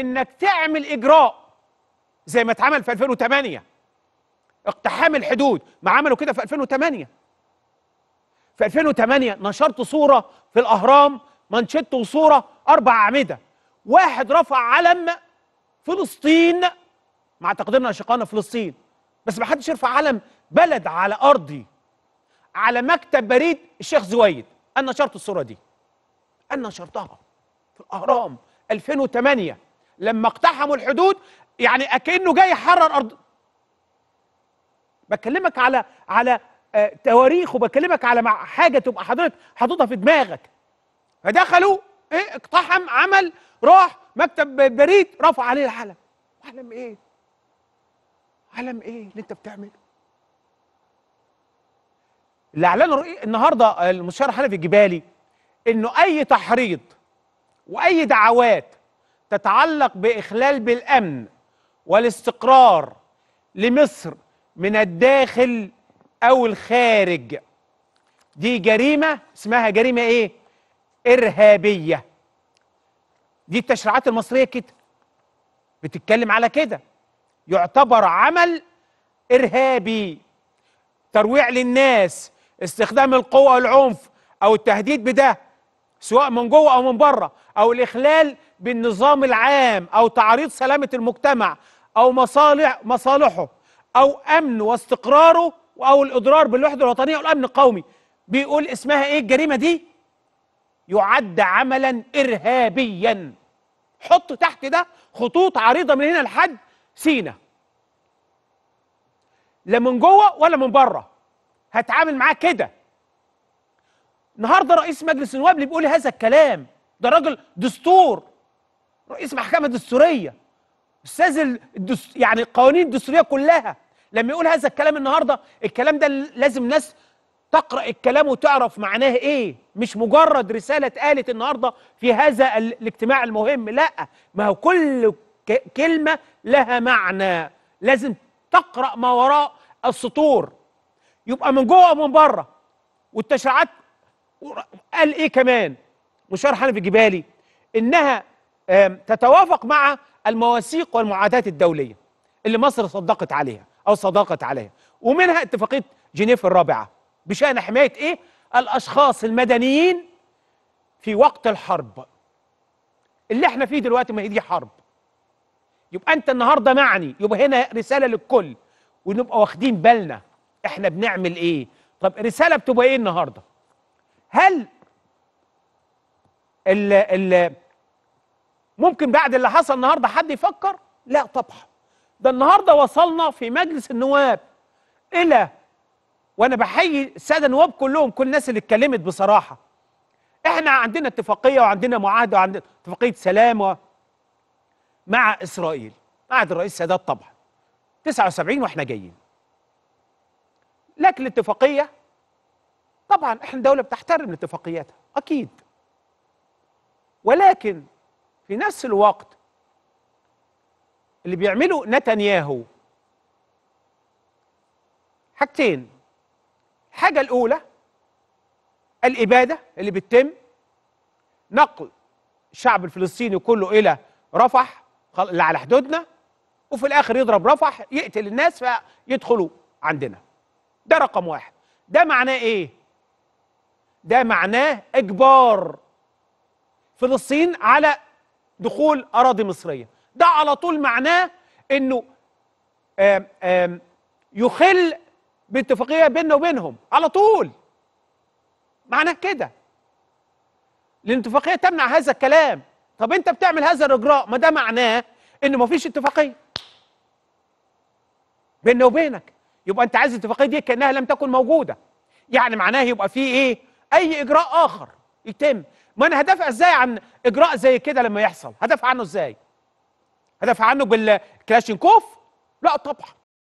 انك تعمل اجراء زي ما اتعمل في 2008 اقتحام الحدود ما عملوا كده في 2008 في 2008 نشرت صوره في الاهرام مانشيت وصوره اربع اعمده واحد رفع علم فلسطين مع تقديرنا اشقائنا فلسطين بس ما حدش يرفع علم بلد على ارضي على مكتب بريد الشيخ زويد انا نشرت الصوره دي انا نشرتها في الاهرام 2008 لما اقتحموا الحدود يعني اكنه جاي يحرر ارض بكلمك على على آه، تواريخ وبكلمك على مع حاجه تبقى حضرتك حاططها في دماغك فدخلوا ايه اقتحم عمل راح مكتب بريد رفع عليه العلم علم ايه علم ايه اللي انت بتعمله اللي اعلنه النهارده المستشار حلفي الجبالي انه اي تحريض واي دعوات تتعلق باخلال بالامن والاستقرار لمصر من الداخل او الخارج دي جريمه اسمها جريمه ايه ارهابيه دي التشريعات المصريه كده بتتكلم على كده يعتبر عمل ارهابي ترويع للناس استخدام القوه والعنف او التهديد بده سواء من جوه او من بره او الاخلال بالنظام العام أو تعريض سلامة المجتمع أو مصالح مصالحه أو أمن واستقراره أو الإضرار بالوحدة الوطنية أو الأمن القومي بيقول اسمها إيه الجريمة دي يعد عملا إرهابيا حط تحت ده خطوط عريضة من هنا لحد سينا لا من جوه ولا من بره هتعامل معاه كده النهارده رئيس مجلس النواب اللي بيقول هذا الكلام ده راجل دستور رئيس محكمه دستوريه استاذ الدس يعني القوانين الدستوريه كلها لما يقول هذا الكلام النهارده الكلام ده لازم ناس تقرا الكلام وتعرف معناه ايه مش مجرد رساله اتقالت النهارده في هذا الاجتماع المهم لا ما هو كل كلمه لها معنى لازم تقرا ما وراء السطور يبقى من جوه ومن بره والتشريعات قال ايه كمان مشار حنفي جبالي انها تتوافق مع المواثيق والمعاهدات الدولية اللي مصر صدقت عليها أو صداقت عليها ومنها اتفاقية جنيف الرابعة بشأن حماية إيه؟ الأشخاص المدنيين في وقت الحرب اللي احنا فيه دلوقتي ما هي دي حرب يبقى أنت النهاردة معني يبقى هنا رسالة للكل ونبقى واخدين بالنا احنا بنعمل إيه؟ طب رسالة بتبقى إيه النهاردة؟ هل ال ال ممكن بعد اللي حصل النهارده حد يفكر لا طبعا ده النهارده وصلنا في مجلس النواب الى وانا بحيي الساده النواب كلهم كل الناس اللي اتكلمت بصراحه احنا عندنا اتفاقيه وعندنا معاهده وعندنا اتفاقيه سلام و... مع اسرائيل بعد الرئيس سادات طبعا 79 واحنا جايين لكن الاتفاقيه طبعا احنا دوله بتحترم اتفاقياتها اكيد ولكن في نفس الوقت اللي بيعمله نتنياهو حاجتين الحاجة الأولى الإبادة اللي بتتم نقل الشعب الفلسطيني كله إلى رفح اللي على حدودنا وفي الآخر يضرب رفح يقتل الناس فيدخلوا عندنا ده رقم واحد ده معناه إيه؟ ده معناه إجبار فلسطين على دخول أراضي مصرية ده على طول معناه أنه آم آم يخل باتفاقية بيننا وبينهم على طول معناه كده الاتفاقية تمنع هذا الكلام طب أنت بتعمل هذا الإجراء ما ده معناه أنه مفيش اتفاقية بيننا وبينك يبقى أنت عايز الاتفاقية دي كأنها لم تكن موجودة يعني معناه يبقى في إيه أي إجراء آخر يتم ما انا هدافع ازاي عن اجراء زي كده لما يحصل هدافع عنه ازاي هدافع عنه بالكلاشينكوف لا طبعا